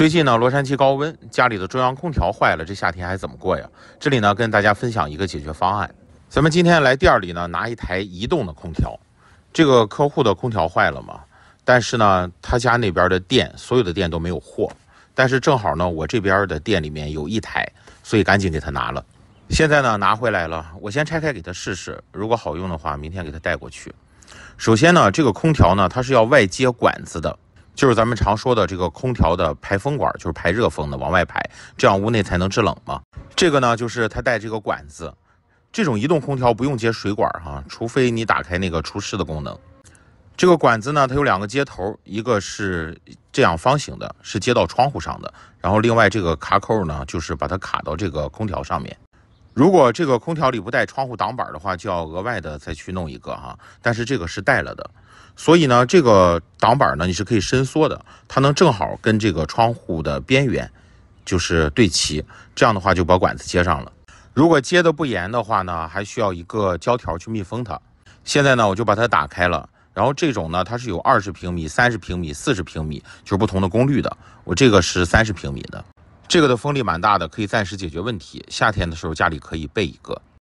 最近呢，洛杉矶高温，家里的中央空调坏了，这夏天还怎么过呀？这里呢，跟大家分享一个解决方案。咱们今天来店里呢，拿一台移动的空调。这个客户的空调坏了嘛，但是呢，他家那边的店所有的店都没有货，但是正好呢，我这边的店里面有一台，所以赶紧给他拿了。现在呢，拿回来了，我先拆开给他试试，如果好用的话，明天给他带过去。首先呢，这个空调呢，它是要外接管子的。就是咱们常说的这个空调的排风管，就是排热风的往外排，这样屋内才能制冷嘛。这个呢，就是它带这个管子，这种移动空调不用接水管哈，除非你打开那个除湿的功能。这个管子呢，它有两个接头，一个是这样方形的，是接到窗户上的，然后另外这个卡扣呢，就是把它卡到这个空调上面。如果这个空调里不带窗户挡板的话，就要额外的再去弄一个哈。但是这个是带了的，所以呢，这个挡板呢，你是可以伸缩的，它能正好跟这个窗户的边缘就是对齐，这样的话就把管子接上了。如果接的不严的话呢，还需要一个胶条去密封它。现在呢，我就把它打开了。然后这种呢，它是有二十平米、三十平米、四十平米，就是不同的功率的。我这个是三十平米的。这个的风力蛮大的，可以暂时解决问题。夏天的时候家里可以备一个。